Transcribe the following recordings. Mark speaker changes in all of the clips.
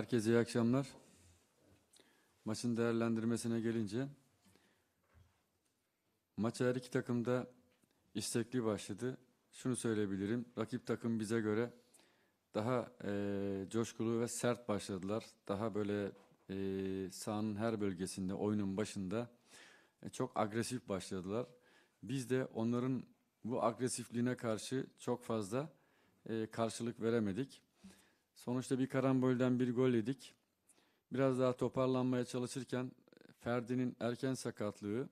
Speaker 1: Herkese iyi akşamlar. Maçın değerlendirmesine gelince maç her iki takım da istekli başladı. Şunu söyleyebilirim. Rakip takım bize göre daha e, coşkulu ve sert başladılar. Daha böyle e, sahanın her bölgesinde, oyunun başında e, çok agresif başladılar. Biz de onların bu agresifliğine karşı çok fazla e, karşılık veremedik. Sonuçta bir karambolden bir gol yedik. Biraz daha toparlanmaya çalışırken e, Ferdi'nin erken sakatlığı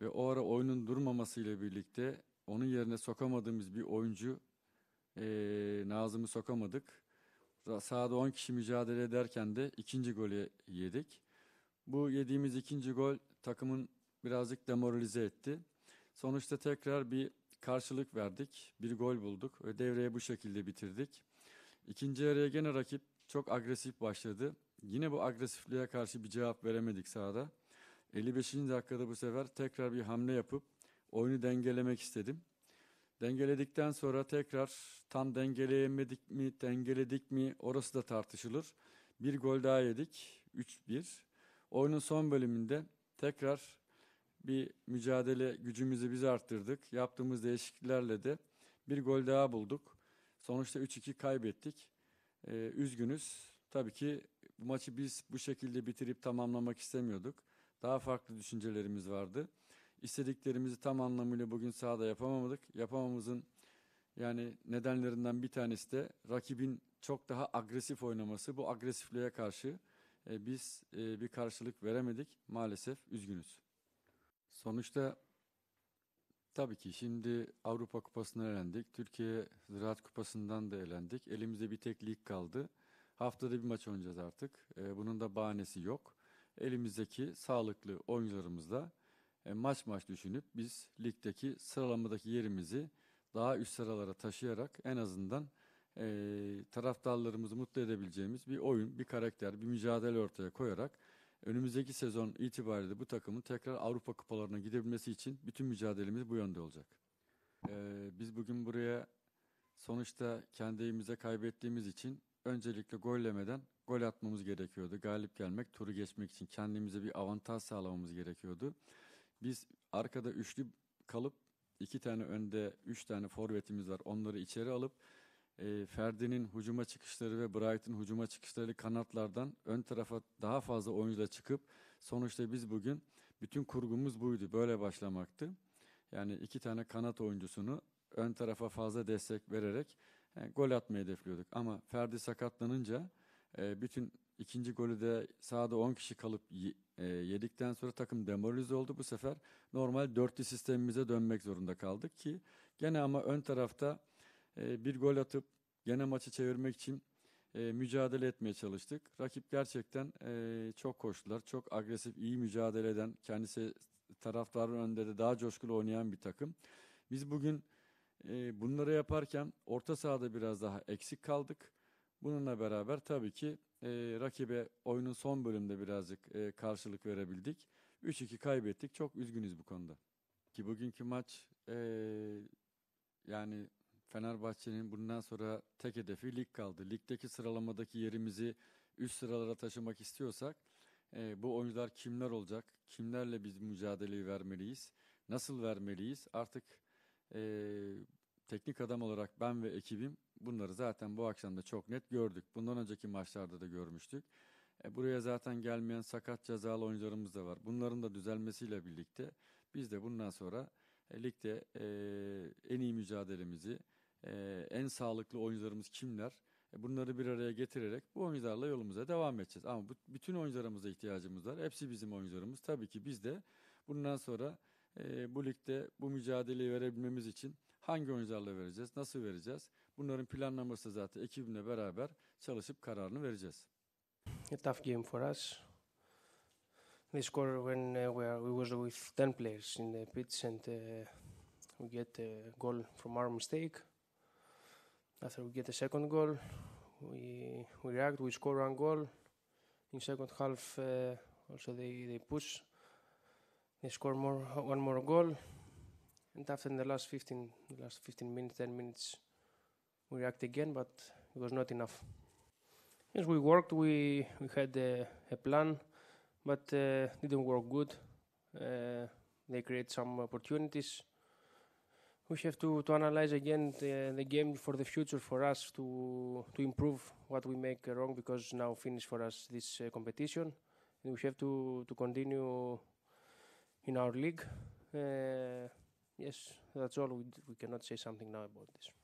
Speaker 1: ve o ara oyunun durmaması ile birlikte onun yerine sokamadığımız bir oyuncu e, Nazım'ı sokamadık. Sahada 10 kişi mücadele ederken de ikinci golü yedik. Bu yediğimiz ikinci gol takımın birazcık demoralize etti. Sonuçta tekrar bir karşılık verdik. Bir gol bulduk ve devreye bu şekilde bitirdik. İkinci yarıya gene rakip çok agresif başladı. Yine bu agresifliğe karşı bir cevap veremedik sahada. 55. dakikada bu sefer tekrar bir hamle yapıp oyunu dengelemek istedim. Dengeledikten sonra tekrar tam dengeleyemedik mi, dengeledik mi orası da tartışılır. Bir gol daha yedik, 3-1. Oyunun son bölümünde tekrar bir mücadele gücümüzü biz arttırdık. Yaptığımız değişikliklerle de bir gol daha bulduk. Sonuçta 3-2 kaybettik. E, üzgünüz. Tabii ki bu maçı biz bu şekilde bitirip tamamlamak istemiyorduk. Daha farklı düşüncelerimiz vardı. İstediklerimizi tam anlamıyla bugün sahada yapamadık. Yapamamızın yani nedenlerinden bir tanesi de rakibin çok daha agresif oynaması. Bu agresifliğe karşı e, biz e, bir karşılık veremedik. Maalesef üzgünüz. Sonuçta Tabii ki şimdi Avrupa Kupası'na elendik. Türkiye Ziraat Kupası'ndan da elendik. Elimizde bir tek lig kaldı. Haftada bir maç oynayacağız artık. E, bunun da bahanesi yok. Elimizdeki sağlıklı oyuncularımızla e, maç maç düşünüp biz ligdeki sıralamadaki yerimizi daha üst sıralara taşıyarak en azından e, taraftarlarımızı mutlu edebileceğimiz bir oyun, bir karakter, bir mücadele ortaya koyarak önümüzdeki sezon itibariyle bu takımın tekrar Avrupa kupalarına gidebilmesi için bütün mücadelemiz bu yönde olacak. Ee, biz bugün buraya sonuçta kendi kaybettiğimiz için öncelikle gollemeden gol atmamız gerekiyordu. Galip gelmek, turu geçmek için kendimize bir avantaj sağlamamız gerekiyordu. Biz arkada üçlü kalıp iki tane önde üç tane forvetimiz var onları içeri alıp e, Ferdi'nin hücuma çıkışları ve Bright'ın hücuma çıkışları kanatlardan ön tarafa daha fazla oyuncuyla çıkıp sonuçta biz bugün bütün kurgumuz buydu. Böyle başlamaktı. Yani iki tane kanat oyuncusunu ön tarafa fazla destek vererek yani e, gol atmayı hedefliyorduk. Ama Ferdi sakatlanınca e, bütün ikinci golü de sahada 10 kişi kalıp e, yedikten sonra takım demoralize oldu. Bu sefer normal dörtlü sistemimize dönmek zorunda kaldık ki gene ama ön tarafta ee, bir gol atıp gene maçı çevirmek için e, mücadele etmeye çalıştık. Rakip gerçekten e, çok koştular. Çok agresif, iyi mücadele eden, kendisi taraftarın önünde de daha coşkulu oynayan bir takım. Biz bugün e, bunları yaparken orta sahada biraz daha eksik kaldık. Bununla beraber tabii ki e, rakibe oyunun son bölümde birazcık karşılık verebildik. 3-2 kaybettik. Çok üzgünüz bu konuda. Ki bugünkü maç e, yani Fenerbahçe'nin bundan sonra tek hedefi lig kaldı. Ligdeki sıralamadaki yerimizi üst sıralara taşımak istiyorsak e, bu oyuncular kimler olacak? Kimlerle biz mücadeleyi vermeliyiz? Nasıl vermeliyiz? Artık e, teknik adam olarak ben ve ekibim bunları zaten bu akşam da çok net gördük. Bundan önceki maçlarda da görmüştük. E, buraya zaten gelmeyen sakat cezalı oyuncularımız da var. Bunların da düzelmesiyle birlikte biz de bundan sonra e, ligde e, en iyi mücadelemizi e, en sağlıklı oyuncularımız kimler? E, bunları bir araya getirerek bu oyuncularla yolumuza devam edeceğiz. Ama bu, bütün oyuncularımıza ihtiyacımız var. Hepsi bizim oyuncularımız. Tabii ki biz de bundan sonra e, bu ligde bu mücadeleyi verebilmemiz için hangi oyuncularla vereceğiz, nasıl vereceğiz? Bunların planlaması zaten ekibimle beraber çalışıp kararını vereceğiz.
Speaker 2: A tough game for us. They scored when uh, we, are, we was with 10 players in the pitch and uh, we get a goal from our mistake. After we get the second goal, we we react. We score one goal. In second half, uh, also they they push. They score more one more goal, and after in the last 15, the last 15 minutes, 10 minutes, we react again, but it was not enough. Yes, we worked. We we had a, a plan, but uh, didn't work good. Uh, they create some opportunities we have to, to analyze again the, the game for the future for us to to improve what we make wrong because now finished for us this uh, competition. And we have to, to continue in our league. Uh, yes, that's all. We, we cannot say something now about this.